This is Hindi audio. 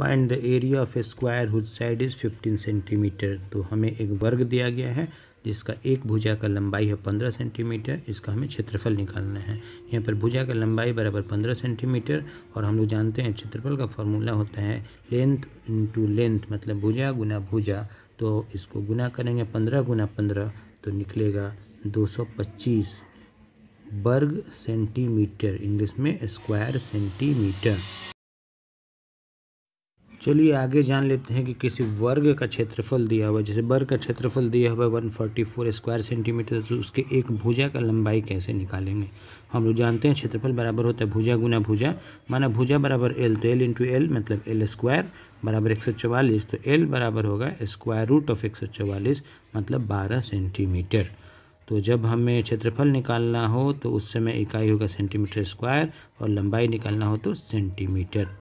find the area of a square whose side is 15 centimetre तो हमें एक वर्ग दिया गया है जिसका एक भुजा का लंबाई है 15 सेंटीमीटर इसका हमें क्षेत्रफल निकालना है यहाँ पर भुजा का लंबाई बराबर 15 सेंटीमीटर और हम लोग जानते हैं क्षेत्रफल का फॉर्मूला होता है लेंथ इंटू लेंथ मतलब भुजा गुना भुजा तो इसको गुना करेंगे 15 गुना 15 तो निकलेगा 225 वर्ग सेंटीमीटर इंग्लिश में स्क्वायर सेंटीमीटर चलिए आगे जान लेते हैं कि किसी वर्ग का क्षेत्रफल दिया हुआ जैसे वर्ग का क्षेत्रफल दिया हुआ one forty four square centimetre तो उसके एक भुजा का लंबाई कैसे निकालेंगे हम लोग जानते हैं क्षेत्रफल बराबर होता है भुजा गुना भुजा माना भुजा बराबर एल तो एल इंटू एल मतलब एल स्क्वायर बराबर एक सौ चवालीस तो एल बराबर होगा स्क्वायर रूट ऑफ एक सौ चवालीस मतलब बारह सेंटीमीटर तो जब हमें क्षेत्रफल निकालना हो तो उस समय इकाई होगा सेंटीमीटर स्क्वायर और लंबाई निकालना हो तो सेंटीमीटर